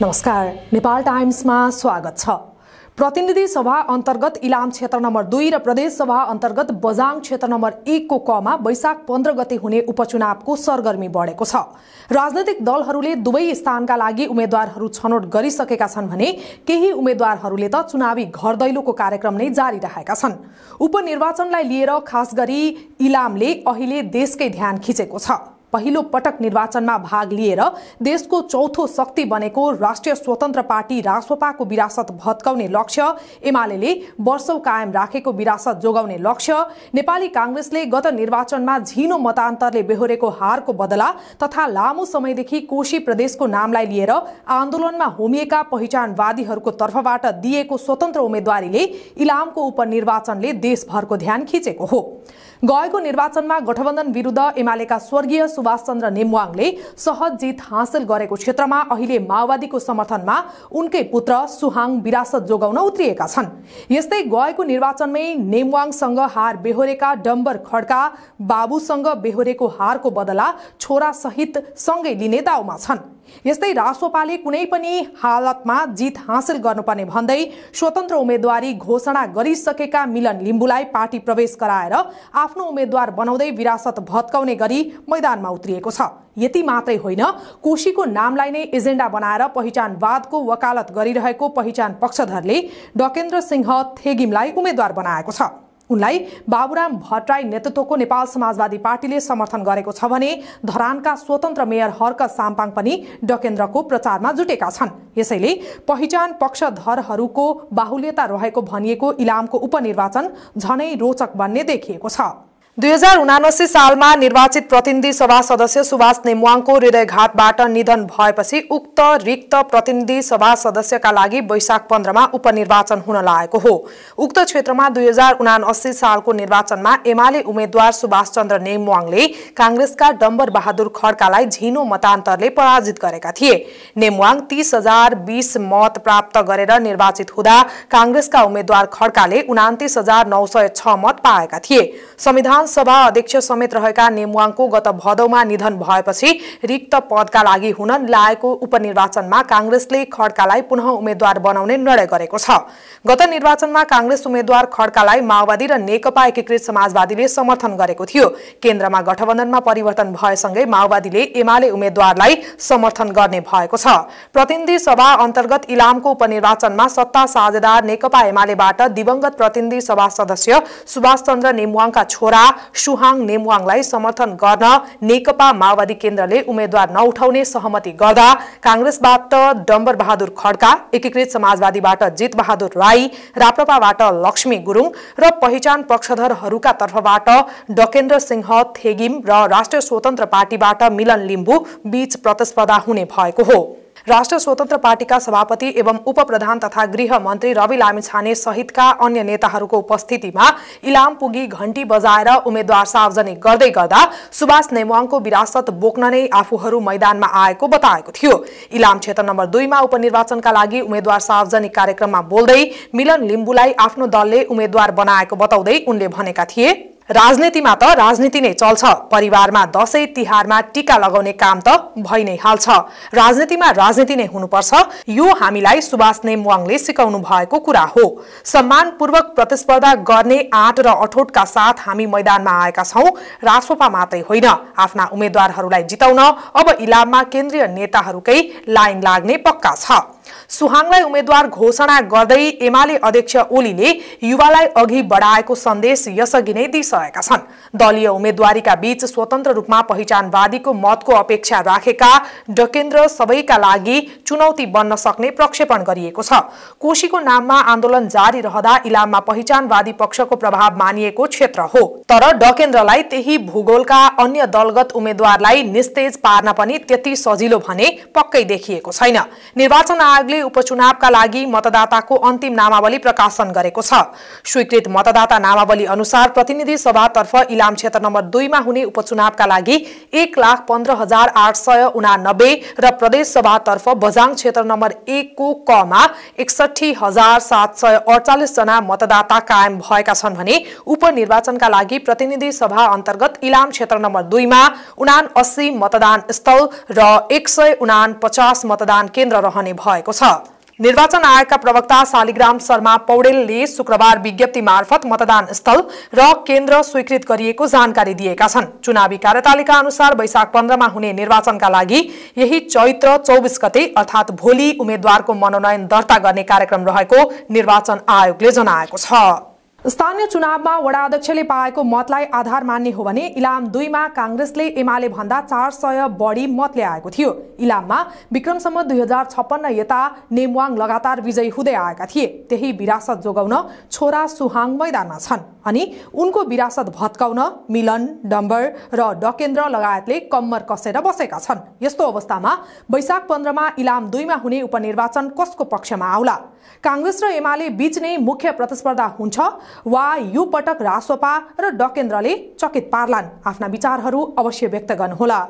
नमस्कार नेपाल टाइम्समा स्वागत छ प्रतिनिधि सभा अन्तर्गत इलाम क्षेत्र नम्बर दुई र प्रदेश सभा अन्तर्गत बजाङ क्षेत्र नम्बर एकको कमा वैशाख पन्ध्र गते हुने उपचुनावको सरगर्मी बढेको छ राजनैतिक दलहरूले दुवै स्थानका लागि उम्मेद्वारहरू छनौट गरिसकेका छन् भने केही उम्मेद्वारहरूले त चुनावी घर दैलोको कार्यक्रम नै जारी राखेका छन् उपनिर्वाचनलाई लिएर खास गरी इलामले अहिले देशकै ध्यान खिचेको छ पहिलो पटक निर्वाचनमा भाग लिएर देशको चौथो शक्ति बनेको राष्ट्रिय स्वतन्त्र पार्टी रासोपाको विरासत भत्काउने लक्ष्य एमाले वर्षौं कायम राखेको विरासत जोगाउने लक्ष्य नेपाली काङ्ग्रेसले गत निर्वाचनमा झिनो मतान्तरले बेहोरेको हारको बदला तथा लामो समयदेखि कोशी प्रदेशको नामलाई लिएर आन्दोलनमा होमिएका पहिचानवादीहरूको तर्फबाट दिएको स्वतन्त्र उम्मेद्वारीले इलामको उपनिर्वाचनले देशभरको ध्यान खिचेको हो गएको निर्वाचनमा गठबन्धन विरूद्ध एमालेका स्वर्गीय सुभाष चन्द्र नेमवाङले सहज जित हासिल गरेको क्षेत्रमा अहिले माओवादीको समर्थनमा उनकै पुत्र सुहाङ विरासत जोगाउन उत्रिएका छन् यस्तै गएको निर्वाचनमै नेमवाङसँग हार बेहोरेका डम्बर खड्का बाबुसँग बेहोरेको हारको बदला छोरासहित सँगै लिने दाउमा छन् यस्तै रासोपाले कुनै पनि हालतमा जित हासिल गर्नुपर्ने भन्दै स्वतन्त्र उम्मेद्वारी घोषणा गरिसकेका मिलन लिम्बुलाई पार्टी प्रवेश गराएर आफ्नो उम्मेद्वार बनाउँदै विरासत भत्काउने गरी मैदानमा उत्रिएको छ यति मात्रै होइन कोशीको नामलाई नै एजेन्डा बनाएर पहिचानवादको वकालत गरिरहेको पहिचान पक्षधरले डकेन्द्र सिंह थेगिमलाई उम्मेद्वार बनाएको छ उनलाई बाबुराम भट्टराई नेतृत्वको नेपाल समाजवादी पार्टीले समर्थन गरेको छ भने धरानका स्वतन्त्र मेयर हर्क साम्पाङ पनि डकेन्द्रको प्रचारमा जुटेका छन् यसैले पहिचान पक्षधरहरूको बाहुल्यता रहेको भनिएको इलामको उपनिर्वाचन झनै रोचक बन्ने देखिएको छ दुई हजार उनासी सालमा निर्वाचित प्रतिनिधि सभा सदस्य सुभाष नेमवाङको हृदयघातबाट निधन भएपछि उक्त रिक्त प्रतिनिधि सभा सदस्यका लागि वैशाख पन्ध्रमा उपनिर्वाचन हुन लागेको हो उक्त क्षेत्रमा दुई हजार उनासी सालको निर्वाचनमा एमाले उम्मेद्वार सुभाष चन्द्र नेमवाङले काङ्ग्रेसका डम्बर बहादुर खड्कालाई झिनो मतान्तरले पराजित गरेका थिए नेमवाङ तीस हजार बीस मत प्राप्त गरेर निर्वाचित हुँदा काङ्ग्रेसका उम्मेद्वार खड्काले उनातिस हजार नौ सय छ मत पाएका थिए संविधान सभा अध्यक्ष समेत रहेका नेमुवाङको गत भदौमा निधन भएपछि रिक्त पदका लागि हुन लागेको उपनिर्वाचनमा काङ्ग्रेसले खड्कालाई पुनः उम्मेद्वार बनाउने निर्णय गरेको छ गत निर्वाचनमा काङ्ग्रेस उम्मेद्वार खड्कालाई माओवादी र नेकपा एकीकृत समाजवादीले समर्थन गरेको थियो केन्द्रमा गठबन्धनमा परिवर्तन भएसँगै माओवादीले एमाले उम्मेद्वारलाई समर्थन गर्ने भएको छ प्रतिनिधि सभा अन्तर्गत इलामको उपनिर्वाचनमा सत्ता साझेदार नेकपा एमालेबाट दिवंगत प्रतिनिधि सभा सदस्य सुभाष चन्द्र नेमुवाङका छोरा सुहाङ नेमवाङलाई समर्थन गर्न नेकपा माओवादी केन्द्रले उम्मेद्वार नउठाउने सहमति गर्दा काङ्ग्रेसबाट बहादुर खड्का एकीकृत समाजवादीबाट जित बहादुर राई राप्रपाबाट लक्ष्मी गुरुङ र पहिचान पक्षधरहरूका तर्फबाट डकेन्द्र सिंह थेगिम र राष्ट्रिय स्वतन्त्र पार्टीबाट मिलन लिम्बु बीच प्रतिस्पर्धा हुने भएको हो राष्ट्रिय स्वतन्त्र पार्टीका सभापति एवं उपप्रधान तथा गृह मन्त्री रवि लामिछाने सहितका अन्य नेताहरूको उपस्थितिमा इलाम पुगी घण्टी बजाएर उम्मेद्वार सार्वजनिक गर्दै गर्दा सुभाष नेवाङको विरासत बोक्न नै आफूहरू मैदानमा आएको बताएको थियो इलाम क्षेत्र नम्बर दुईमा उपनिर्वाचनका लागि उम्मेद्वार सार्वजनिक कार्यक्रममा बोल्दै मिलन लिम्बुलाई आफ्नो दलले उम्मेद्वार बनाएको बताउँदै उनले भनेका थिए राजनीतिमा त राजनीति नै चल्छ परिवारमा दसैँ तिहारमा टीका लगाउने काम त भइ नै हाल्छ राजनीतिमा राजनीति नै हुनुपर्छ यो हामीलाई सुभाष नेमवाङले सिकाउनु भएको कुरा हो सम्मानपूर्वक प्रतिस्पर्धा गर्ने आँट र अठोटका साथ हामी मैदानमा आएका छौँ रासोपा मात्रै होइन आफ्ना उम्मेद्वारहरूलाई जिताउन अब इलाममा केन्द्रीय नेताहरूकै लाइन लाग्ने पक्का छ सुहाङलाई उम्मेद्वार घोषणा गर्दै एमाले अध्यक्ष ओलीले युवालाई अघि बढाएको सन्देश यसअघि नै दिइसकेका छन् दलीय उम्मेद्वारीका बीच स्वतन्त्र रूपमा पहिचानवादीको मतको अपेक्षा राखेका डकेन्द्र सबैका लागि चुनौती बन्न सक्ने प्रक्षेपण गरिएको छ कोशीको नाममा आन्दोलन जारी रहँदा इलाममा पहिचानवादी पक्षको प्रभाव मानिएको क्षेत्र हो तर डकेन्द्रलाई त्यही भूगोलका अन्य दलगत उम्मेद्वारलाई निस्तेज पार्न पनि त्यति सजिलो भने पक्कै देखिएको छैन निर्वाचन आयोगले उपचुनावका लागि मतदाताको अन्तिम नामावली प्रकाशन गरेको छ स्वीकृत मतदाता नामावली अनुसार प्रतिनिधि सभातर्फ इलाम क्षेत्र नम्बर दुईमा हुने उपचुनावका लागि एक लाख पन्ध्र हजार आठ सय उनानब्बे र प्रदेश सभातर्फ बझाङ क्षेत्र नम्बर एकको कमा एकसठी हजार सात सय अडचालिसजना मतदाता कायम भएका छन् भने उपनिर्वाचनका लागि प्रतिनिधि सभा अन्तर्गत इलाम क्षेत्र नम्बर दुईमा उना अस्सी मतदान स्थल र एक सय उना पचास मतदान केन्द्र रहने भएको भएको छ निर्वाचन आयोगका प्रवक्ता शालिग्राम शर्मा पौडेलले शुक्रबार विज्ञप्ति मार्फत मतदान स्थल र केन्द्र स्वीकृत गरिएको जानकारी दिएका छन् चुनावी कार्यतालिका अनुसार वैशाख पन्ध्रमा हुने निर्वाचनका लागि यही चैत्र चौबिस गते अर्थात भोलि उम्मेद्वारको मनोनयन दर्ता गर्ने कार्यक्रम रहेको निर्वाचन आयोगले जनाएको छ स्थानीय चुनावमा अध्यक्षले पाएको मतलाई आधार मान्ने हो भने इलाम दुईमा काङ्ग्रेसले एमाले भन्दा चार सय बढी मत ल्याएको थियो इलाममा विक्रमसम्म दुई हजार छप्पन्न यता नेमवाङ लगातार विजयी हुँदै आएका थिए त्यही विरासत जोगाउन छोरा सुहाङ मैदानमा छन् अनि उनको विरासत भत्काउन मिलन डम्बर र डकेन्द्र लगायतले कम्मर कसेर बसेका छन् यस्तो अवस्थामा वैशाख पन्ध्रमा इलाम दुईमा हुने उपनिर्वाचन कसको पक्षमा आउला काङ्ग्रेस र एमाले बीच नै मुख्य प्रतिस्पर्धा हुन्छ वा यो पटक रासोपा र डकेन्द्रले चकित पार्लान् आफ्ना विचारहरू अवश्य व्यक्त गर्नुहोला